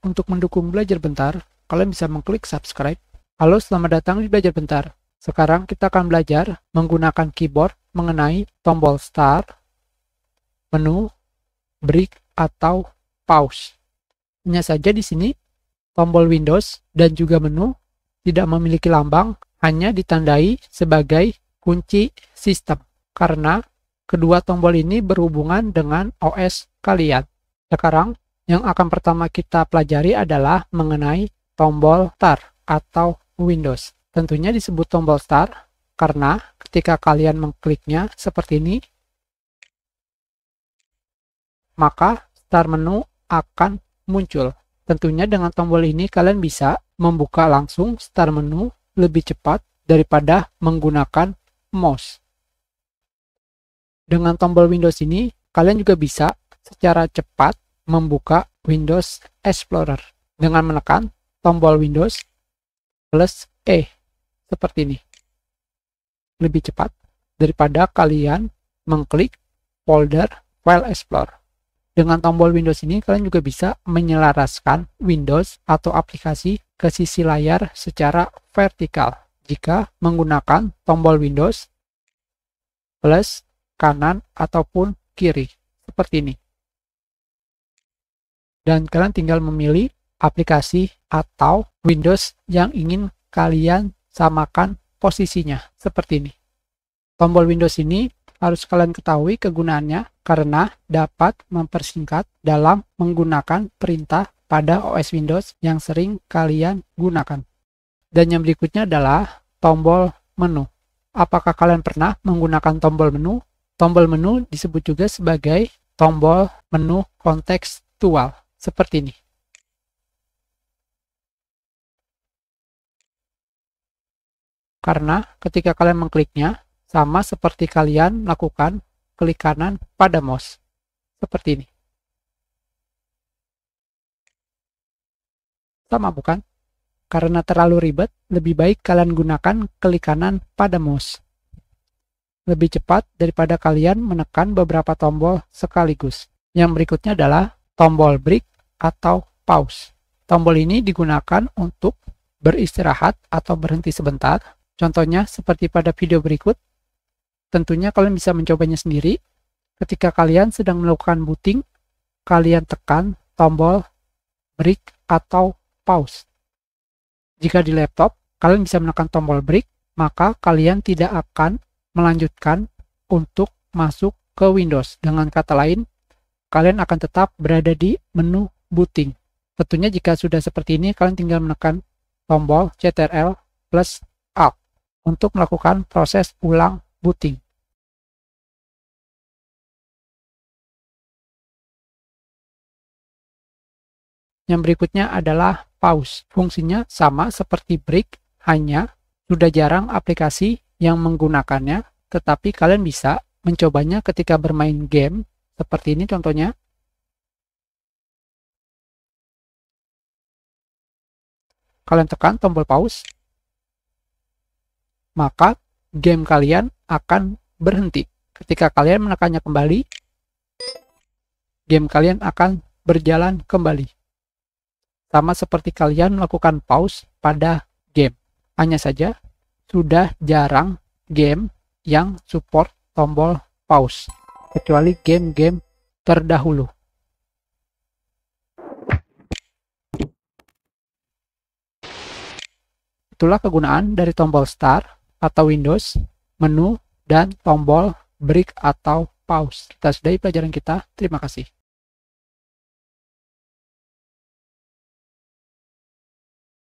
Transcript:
Untuk mendukung belajar bentar, kalian bisa mengklik subscribe. Halo, selamat datang di belajar bentar. Sekarang kita akan belajar menggunakan keyboard mengenai tombol start, menu, break, atau pause. Hanya saja di sini, tombol Windows dan juga menu tidak memiliki lambang, hanya ditandai sebagai kunci sistem. Karena kedua tombol ini berhubungan dengan OS kalian. Sekarang yang akan pertama kita pelajari adalah mengenai tombol start atau Windows. Tentunya disebut tombol start karena ketika kalian mengkliknya seperti ini, maka start menu akan muncul. Tentunya dengan tombol ini kalian bisa membuka langsung start menu lebih cepat daripada menggunakan mouse. Dengan tombol Windows ini, kalian juga bisa secara cepat membuka Windows Explorer dengan menekan tombol Windows plus E seperti ini. Lebih cepat daripada kalian mengklik folder File Explorer. Dengan tombol Windows ini, kalian juga bisa menyelaraskan Windows atau aplikasi ke sisi layar secara vertikal jika menggunakan tombol Windows plus kanan ataupun kiri, seperti ini dan kalian tinggal memilih aplikasi atau Windows yang ingin kalian samakan posisinya seperti ini. Tombol Windows ini harus kalian ketahui kegunaannya karena dapat mempersingkat dalam menggunakan perintah pada OS Windows yang sering kalian gunakan. Dan yang berikutnya adalah tombol menu. Apakah kalian pernah menggunakan tombol menu? Tombol menu disebut juga sebagai tombol menu kontekstual seperti ini. Karena ketika kalian mengkliknya, sama seperti kalian melakukan klik kanan pada mouse. Seperti ini. Sama bukan? Karena terlalu ribet, lebih baik kalian gunakan klik kanan pada mouse. Lebih cepat daripada kalian menekan beberapa tombol sekaligus. Yang berikutnya adalah tombol break atau pause. Tombol ini digunakan untuk beristirahat atau berhenti sebentar. Contohnya seperti pada video berikut. Tentunya kalian bisa mencobanya sendiri. Ketika kalian sedang melakukan booting, kalian tekan tombol break atau pause. Jika di laptop, kalian bisa menekan tombol break, maka kalian tidak akan melanjutkan untuk masuk ke Windows. Dengan kata lain, kalian akan tetap berada di menu booting. Tentunya jika sudah seperti ini, kalian tinggal menekan tombol CTRL plus Alt untuk melakukan proses ulang booting. Yang berikutnya adalah pause. Fungsinya sama seperti break, hanya sudah jarang aplikasi yang menggunakannya, tetapi kalian bisa mencobanya ketika bermain game. Seperti ini contohnya. kalian tekan tombol pause, maka game kalian akan berhenti. Ketika kalian menekannya kembali, game kalian akan berjalan kembali. Sama seperti kalian melakukan pause pada game. Hanya saja, sudah jarang game yang support tombol pause, kecuali game-game terdahulu. Itulah kegunaan dari tombol Start atau Windows, menu, dan tombol break atau pause. Kita sudahi pelajaran kita. Terima kasih.